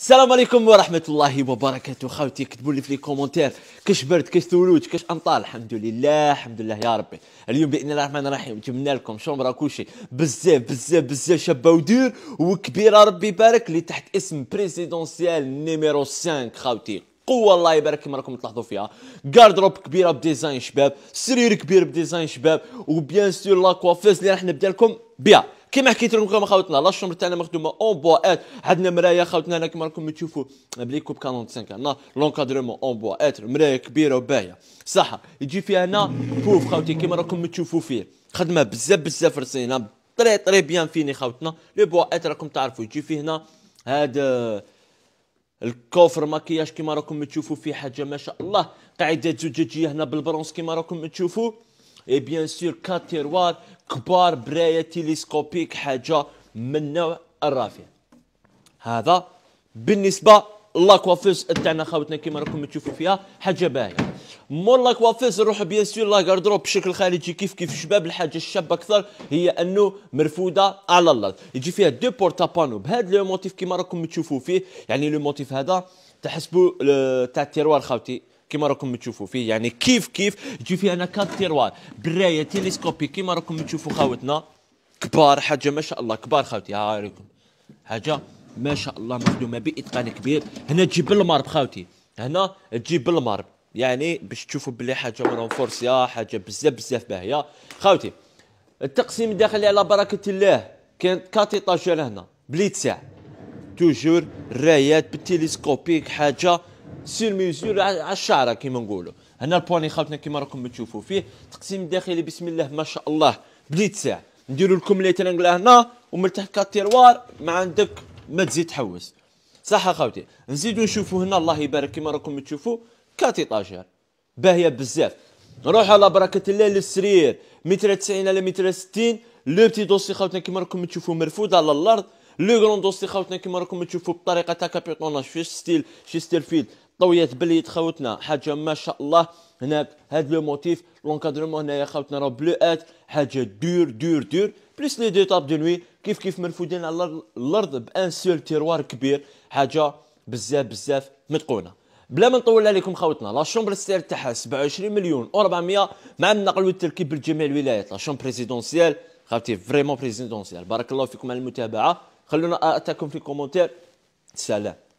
السلام عليكم ورحمة الله وبركاته خاوتي كتبوا لي في لي كومونتير كاش برد كاش ثلوج كاش امطار الحمد لله الحمد لله يا ربي اليوم باذن الله الرحمن الرحيم جبنا لكم شومرا كلشي بزاف بزاف بزاف شابة ودير وكبيرة ربي يبارك اللي تحت اسم بريزيدونسيال نيميرو 5 خاوتي قوه الله يبارك كما راكم تلاحظوا فيها كاردروب كبيره بديزاين شباب سرير كبير بديزاين شباب وبيان سور لا كوافيز اللي راح نبدا لكم بها كما حكيت لكم خوتنا خاوتنا لا شومبر تاعنا مخدومه اون اتر عندنا مرايه خاوتنا هنا كما راكم تشوفوا بلي كوب 45 هنا لونكادرمون اون اتر مرايه كبيره وباهيه صح يجي فيها هنا بوف خاوتي كما راكم تشوفوا فيه خدمه بزاف بزاف رصينه طري طري بيان فيني خاوتنا لي اتر راكم تعرفوا يجي فيه هنا هاد الكوفر ماكياج كما راكم تشوفوا فيه حاجه ما شاء الله قاعده زجاجيه هنا بالبرونز كما راكم تشوفوا et bien sûr كان تيروار كبار براية تيليسكوبيك حاجة من نوع الرافع هذا بالنسبة لاكوافيس تاعنا خاوتنا كيما راكم تشوفوا فيها حاجة باهية مور لاكوافيس نروح بيان سور لا بشكل خارجي كيف كيف الشباب الحاجة الشابة أكثر هي أنه مرفودة على الأرض يجي فيها دو بورتا بانو بهذا لو موتيف كيما راكم تشوفوا فيه يعني لو موتيف هذا تحسبوا آه، تاع التيروار خاوتي كما راكم تشوفوا فيه يعني كيف كيف يجي فيه انا كات تيروار برايه تيليسكوبي كما راكم تشوفوا خاوتنا كبار حاجه ما شاء الله كبار خاوتي ها عليكم حاجه ما شاء الله مخدومه باتقان كبير هنا تجيب بالمارب خاوتي هنا تجيب بالمارب يعني باش تشوفوا بلي حاجه وراهم يا حاجه بزاف بزاف باهيه خاوتي التقسيم الداخلي على بركه الله كان كات ايطاجير هنا بليت ساعه توجور رايات بالتلسكوبيك حاجه سير ميزور على الشعره كيما نقولوا هنا البواني خاوتنا كيما راكم تشوفوا فيه تقسيم داخلي بسم الله ما شاء الله بليت ساعه نديروا لكم لي ترينغل هنا ومن تحت كاتيروار ما عندك ما تزيد تحوس صح خوتي نزيدو نشوفوا هنا الله يبارك كيما راكم تشوفوا كاتي طاجر باهيه بزاف نروح على بركه الله للسرير متر 90 على متر 60 لو بتي دوسي خاوتنا كيما راكم تشوفوا مرفود على الارض لو غروند دوسي خاوتنا كيما راكم تشوفوا بطريقه تاع كابيتوناج في ستيل شي ستيل فيلد طويت بليت خوتنا حاجه ما شاء الله هناك هاد لو موتيف لونكادرمون هنايا خوتنا راه بلوات حاجه دور دور دور بليس لي ديتاب دو نوي كيف كيف مرفودين على الارض بان سول تيروار كبير حاجه بزاف بزاف متقونه بلا ما نطول عليكم خوتنا لا شومبر سير تاعها 27 مليون و400 مع النقل والتركيب بالجميع الولايات لا شومبر بريزيدونسيال خاوتي فريمون بريزيدونسيال بارك الله فيكم على المتابعه خلونا اتاكم في الكومنتير سلام